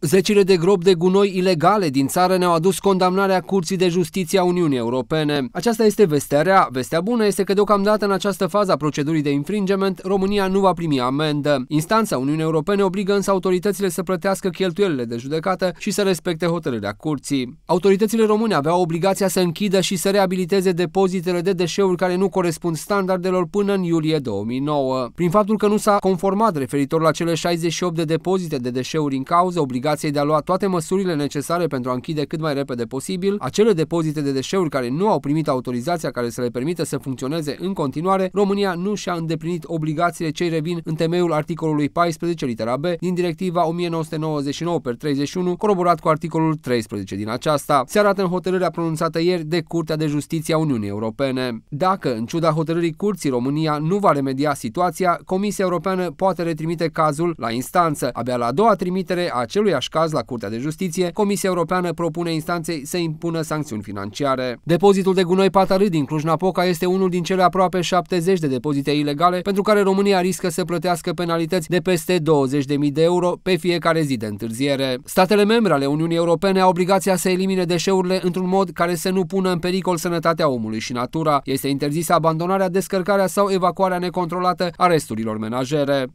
Zecile de gropi de gunoi ilegale din țară ne-au adus condamnarea Curții de Justiție a Uniunii Europene. Aceasta este vestea rea. Vestea bună este că deocamdată în această fază a procedurii de infringement, România nu va primi amendă. Instanța Uniunii Europene obligă însă autoritățile să plătească cheltuielile de judecată și să respecte hotărârea curții. Autoritățile române aveau obligația să închidă și să reabiliteze depozitele de deșeuri care nu corespund standardelor până în iulie 2009. Prin faptul că nu s-a conformat referitor la cele 68 de depozite de deșeuri în cauză, obligația obligației de a lua toate măsurile necesare pentru a închide cât mai repede posibil acele depozite de deșeuri care nu au primit autorizația care să le permită să funcționeze în continuare, România nu și-a îndeplinit obligațiile cei revin în temeiul articolului 14 litera B din directiva 1999 per 31, coroborat cu articolul 13 din aceasta. Se arată în hotărârea pronunțată ieri de Curtea de Justiție a Uniunii Europene. Dacă, în ciuda hotărârii Curții, România nu va remedia situația, Comisia Europeană poate retrimite cazul la instanță. Abia la a doua trimitere a acelui aceeași caz la Curtea de Justiție, Comisia Europeană propune instanței să impună sancțiuni financiare. Depozitul de gunoi Patarât din Cluj-Napoca este unul din cele aproape 70 de depozite ilegale pentru care România riscă să plătească penalități de peste 20.000 de euro pe fiecare zi de întârziere. Statele membre ale Uniunii Europene au obligația să elimine deșeurile într-un mod care să nu pună în pericol sănătatea omului și natura. Este interzisă abandonarea, descărcarea sau evacuarea necontrolată a resturilor menajere.